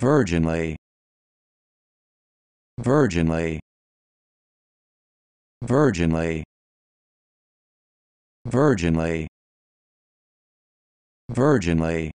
virginly virginly virginly virginly virginly